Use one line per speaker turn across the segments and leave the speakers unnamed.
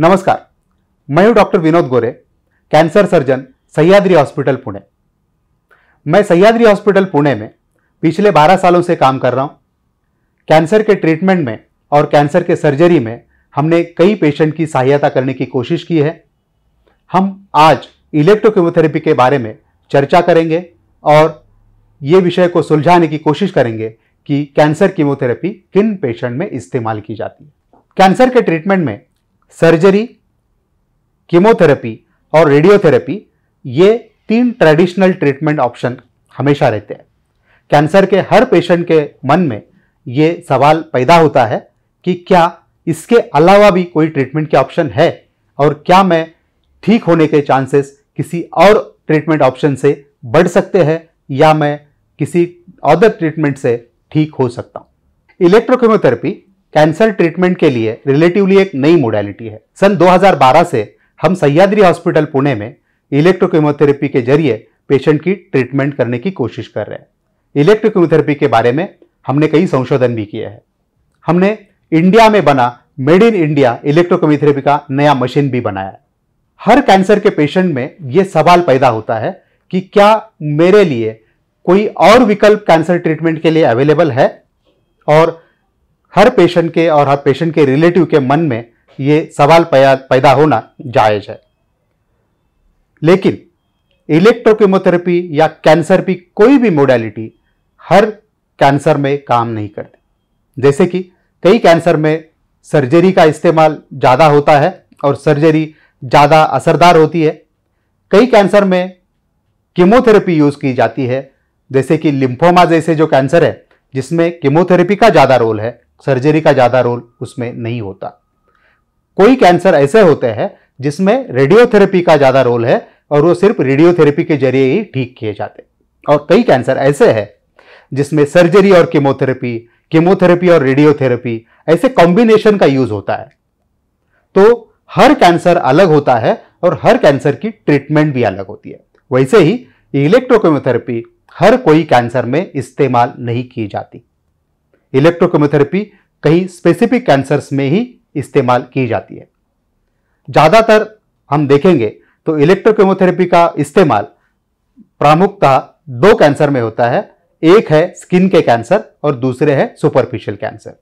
नमस्कार मैं हूं doctor Vinod Gore cancer surgeon Sahyadri hospital Pune मैं सह्याद्री हॉस्पिटल पुणे में पिछले 12 सालों से काम कर रहा हूं कैंसर के ट्रीटमेंट में और कैंसर के सर्जरी में हमने कई पेशेंट की सहायता करने की कोशिश की है हम आज इलेक्ट्रोकेमोथेरेपी के बारे में चर्चा करेंगे और ये विषय को सुलझाने की कोशिश करेंगे कि कैंसर कीमोथेरेपी किन पेशेंट में इस्तेमाल की जाती है कैंसर के ट्रीटमेंट में सर्जरी कीमोथेरेपी और रेडियोथेरेपी ये तीन ट्रेडिशनल ट्रीटमेंट ऑप्शन हमेशा रहते हैं कैंसर के हर पेशेंट के मन में ये सवाल पैदा होता है कि क्या इसके अलावा भी कोई ट्रीटमेंट के ऑप्शन है और क्या मैं ठीक होने के चांसेस किसी और ट्रीटमेंट ऑप्शन से बढ़ सकते हैं या मैं किसी अदर ट्रीटमेंट से ठीक हो सकता हूँ इलेक्ट्रोकेमोथेरेपी कैंसर ट्रीटमेंट के लिए रिलेटिवली एक नई मोडेलिटी है सन 2012 से हम सह्याद्री हॉस्पिटल पुणे में इलेक्ट्रोकेमोथेरेपी के जरिए पेशेंट की ट्रीटमेंट करने की कोशिश कर रहे हैं इलेक्ट्रोकेमोथेरेपी के बारे में हमने कई संशोधन भी किए हैं हमने इंडिया में बना मेड इन इंडिया इलेक्ट्रोकेमोथेरेपी का नया मशीन भी बनाया है हर कैंसर के पेशेंट में ये सवाल पैदा होता है कि क्या मेरे लिए कोई और विकल्प कैंसर ट्रीटमेंट के लिए अवेलेबल है और हर पेशेंट के और हर पेशेंट के रिलेटिव के मन में ये सवाल पैदा होना जायज है लेकिन इलेक्ट्रोकेमोथेरेपी या कैंसर की कोई भी मोडालिटी हर कैंसर में काम नहीं करती जैसे कि कई कैंसर में सर्जरी का इस्तेमाल ज़्यादा होता है और सर्जरी ज़्यादा असरदार होती है कई कैंसर में कीमोथेरेपी यूज़ की जाती है जैसे कि लिम्फोमा जैसे जो कैंसर है जिसमें कीमोथेरेपी का ज़्यादा रोल है सर्जरी का ज़्यादा रोल उसमें नहीं होता कोई कैंसर ऐसे होते हैं जिसमें रेडियोथेरेपी का ज़्यादा रोल है और वो सिर्फ रेडियोथेरेपी के जरिए ही ठीक किए जाते और कई कैंसर ऐसे है जिसमें सर्जरी और कीमोथेरेपी कीमोथेरेपी और रेडियोथेरेपी ऐसे कॉम्बिनेशन का यूज होता है तो हर कैंसर अलग होता है और हर कैंसर की ट्रीटमेंट भी अलग होती है वैसे ही इलेक्ट्रोकेमोथेरेपी हर कोई कैंसर में इस्तेमाल नहीं की जाती इलेक्ट्रोकेमोथेरेपी कई स्पेसिफिक कैंसर्स में ही इस्तेमाल की जाती है ज़्यादातर हम देखेंगे तो इलेक्ट्रोकेमोथेरेपी का इस्तेमाल प्रामुखता दो कैंसर में होता है एक है स्किन के कैंसर और दूसरे है सुपरफिशियल कैंसर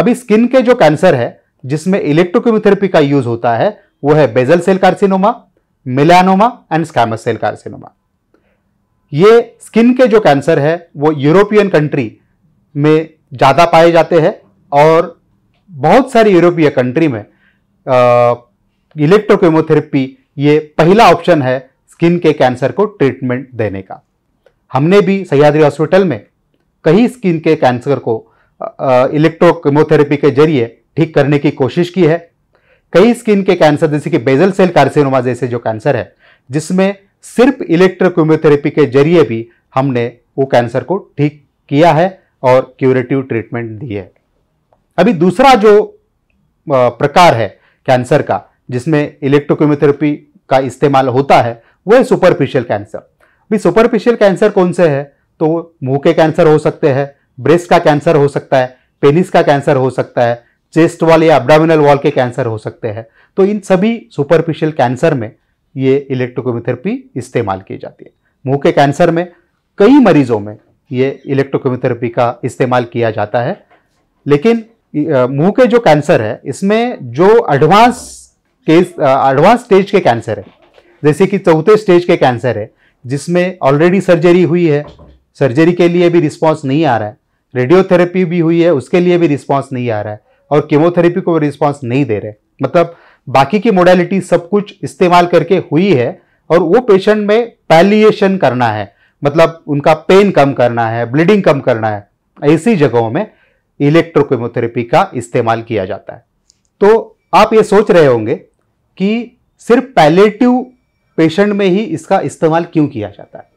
अभी स्किन के जो कैंसर है जिसमें इलेक्ट्रोकेमोथेरेपी का यूज होता है वो है basal cell carcinoma melanoma and squamous cell carcinoma ये स्किन के जो कैंसर है वो यूरोपियन कंट्री में ज़्यादा पाए जाते हैं और बहुत सारी यूरोपीय कंट्री में इलेक्ट्रोकेमोथेरेपी ये पहला ऑप्शन है स्किन के कैंसर को ट्रीटमेंट देने का हमने भी सह्याद्री हॉस्पिटल में कई स्किन के कैंसर को इलेक्ट्रोकेमोथेरेपी के जरिए ठीक करने की कोशिश की है कई स्किन के कैंसर जैसे कि बेजल सेल कार्सिनोमा जैसे जो कैंसर है जिसमें सिर्फ इलेक्ट्रोकेमोथेरेपी के जरिए भी हमने वो कैंसर को ठीक किया है और क्यूरेटिव ट्रीटमेंट दी है अभी दूसरा जो प्रकार है कैंसर का जिसमें इलेक्ट्रोक्यूमोथेरेपी का इस्तेमाल होता है वो है सुपरफिशियल कैंसर अभी सुपरफिशियल कैंसर कौन से है तो मुंह के कैंसर हो सकते हैं ब्रेस्ट का कैंसर हो सकता है पेनिस का कैंसर हो सकता है चेस्ट वाल या अब्डामिनल वॉल के कैंसर हो सकते हैं तो इन सभी सुपरफिशियल कैंसर में ये इलेक्ट्रोकोमोथेरेपी इस्तेमाल की जाती है मुंह के कैंसर में कई मरीजों में ये इलेक्ट्रोकेमोथेरेपी का इस्तेमाल किया जाता है लेकिन मुंह के जो कैंसर है इसमें जो एडवांस केस एडवांस स्टेज के कैंसर है जैसे कि चौथे स्टेज के कैंसर है जिसमें ऑलरेडी सर्जरी हुई है सर्जरी के लिए भी रिस्पॉन्स नहीं आ रहा है रेडियोथेरेपी भी हुई है उसके लिए भी रिस्पॉन्स नहीं आ रहा है और कीमोथेरेपी को रिस्पॉन्स नहीं दे रहे मतलब बाकी की मोडेलिटी सब कुछ इस्तेमाल करके हुई है और वो पेशेंट में पैलिएशन करना है मतलब उनका पेन कम करना है ब्लीडिंग कम करना है ऐसी जगहों में इलेक्ट्रोकेमोथेरेपी का इस्तेमाल किया जाता है तो आप ये सोच रहे होंगे कि सिर्फ पैलेटिव पेशेंट में ही इसका इस्तेमाल क्यों किया जाता है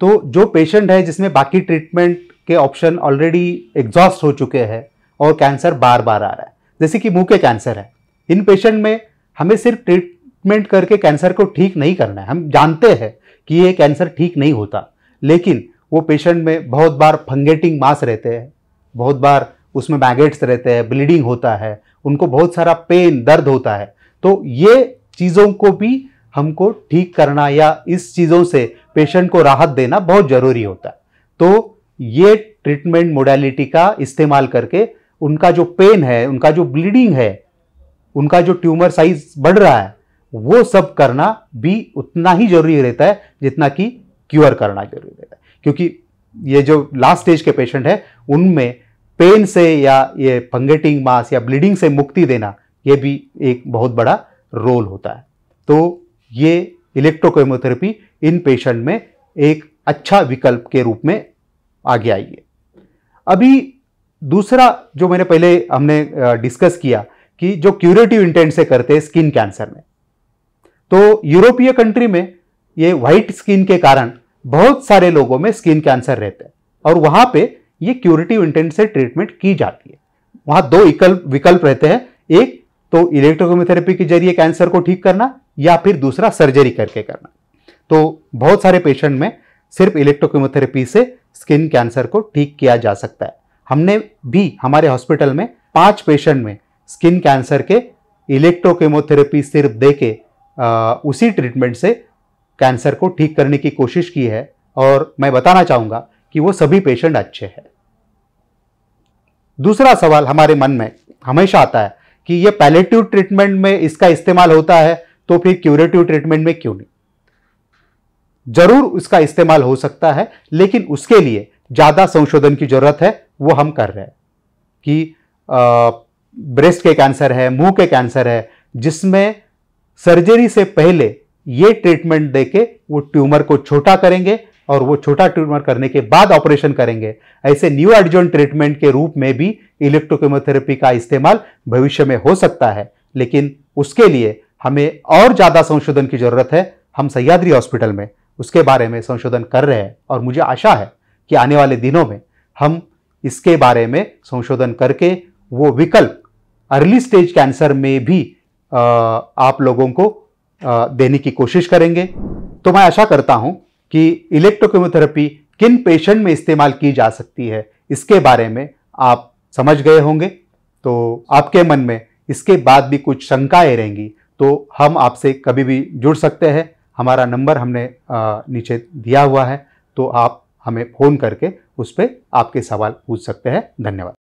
तो जो पेशेंट है जिसमें बाकी ट्रीटमेंट के ऑप्शन ऑलरेडी एग्जॉस्ट हो चुके हैं और कैंसर बार बार आ रहा है जैसे कि मुंह के कैंसर है इन पेशेंट में हमें सिर्फ ट्रीटमेंट करके कैंसर को ठीक नहीं करना है हम जानते हैं कि ये कैंसर ठीक नहीं होता लेकिन वो पेशेंट में बहुत बार फंगेटिंग मास रहते हैं बहुत बार उसमें मैगेट्स रहते हैं ब्लीडिंग होता है उनको बहुत सारा पेन दर्द होता है तो ये चीज़ों को भी हमको ठीक करना या इस चीज़ों से पेशेंट को राहत देना बहुत ज़रूरी होता है तो ये ट्रीटमेंट मोडलिटी का इस्तेमाल करके उनका जो पेन है उनका जो ब्लीडिंग है उनका जो ट्यूमर साइज बढ़ रहा है वो सब करना भी उतना ही जरूरी रहता है जितना कि क्योर करना जरूरी रहता है क्योंकि ये जो लास्ट स्टेज के पेशेंट है उनमें पेन से या ये फंगेटिंग मास या ब्लीडिंग से मुक्ति देना ये भी एक बहुत बड़ा रोल होता है तो ये इलेक्ट्रोकेमोथेरेपी इन पेशेंट में एक अच्छा विकल्प के रूप में आगे आई है अभी दूसरा जो मैंने पहले हमने डिस्कस किया कि जो क्यूरेटिव इंटेंट से करते हैं स्किन कैंसर में तो यूरोपीय कंट्री में ये व्हाइट स्किन के कारण बहुत सारे लोगों में स्किन कैंसर रहते हैं और वहां पे ये क्यूरेटिव इंटेंट से ट्रीटमेंट की जाती है वहां दो विकल्प विकल्प रहते हैं एक तो इलेक्ट्रोकेमोथेरेपी के जरिए कैंसर को ठीक करना या फिर दूसरा सर्जरी करके करना तो बहुत सारे पेशेंट में सिर्फ इलेक्ट्रोकेमोथेरेपी से स्किन कैंसर को ठीक किया जा सकता है हमने भी हमारे हॉस्पिटल में पांच पेशेंट में स्किन कैंसर के इलेक्ट्रोकेमोथेरेपी सिर्फ दे के आ, उसी ट्रीटमेंट से कैंसर को ठीक करने की कोशिश की है और मैं बताना चाहूँगा कि वो सभी पेशेंट अच्छे हैं दूसरा सवाल हमारे मन में हमेशा आता है कि ये पैलेटिव ट्रीटमेंट में इसका इस्तेमाल होता है तो फिर क्यूरेटिव ट्रीटमेंट में क्यों नहीं जरूर उसका इस्तेमाल हो सकता है लेकिन उसके लिए ज़्यादा संशोधन की ज़रूरत है वो हम कर रहे हैं कि आ, ब्रेस्ट के कैंसर है मुंह के कैंसर है जिसमें सर्जरी से पहले ये ट्रीटमेंट देके वो ट्यूमर को छोटा करेंगे और वो छोटा ट्यूमर करने के बाद ऑपरेशन करेंगे ऐसे न्यू एडजोन ट्रीटमेंट के रूप में भी इलेक्ट्रोकेमोथेरेपी का इस्तेमाल भविष्य में हो सकता है लेकिन उसके लिए हमें और ज़्यादा संशोधन की ज़रूरत है हम सह्याद्री हॉस्पिटल में उसके बारे में संशोधन कर रहे हैं और मुझे आशा है कि आने वाले दिनों में हम इसके बारे में संशोधन करके वो विकल्प अर्ली स्टेज कैंसर में भी आप लोगों को देने की कोशिश करेंगे तो मैं आशा करता हूं कि इलेक्ट्रोकेमोथेरेपी किन पेशेंट में इस्तेमाल की जा सकती है इसके बारे में आप समझ गए होंगे तो आपके मन में इसके बाद भी कुछ शंकाएं रहेंगी तो हम आपसे कभी भी जुड़ सकते हैं हमारा नंबर हमने नीचे दिया हुआ है तो आप हमें फ़ोन करके उस पर आपके सवाल पूछ सकते हैं धन्यवाद